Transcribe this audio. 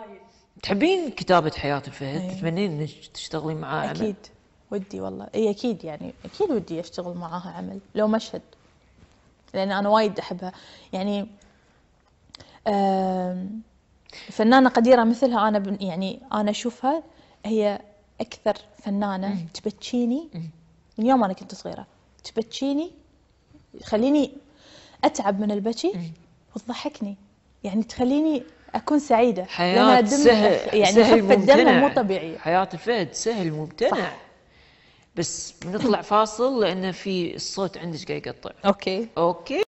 وايد تحبين كتابة حياة الفهد؟ أيه. تتمنين انك تشتغلين معاه عمل؟ اكيد ودي والله اي اكيد يعني اكيد ودي اشتغل معاها عمل لو مشهد لان انا وايد احبها يعني فنانة قديرة مثلها انا يعني انا اشوفها هي اكثر فنانة تبكيني من يوم انا كنت صغيرة تبكيني خليني اتعب من البكي وتضحكني يعني تخليني اكون سعيده حياه سهل يعني سهل خفه دمها مو طبيعيه حياه الفهد سهل ممتنع صح. بس بنطلع فاصل لانه في الصوت عندك قاعد يقطع اوكي اوكي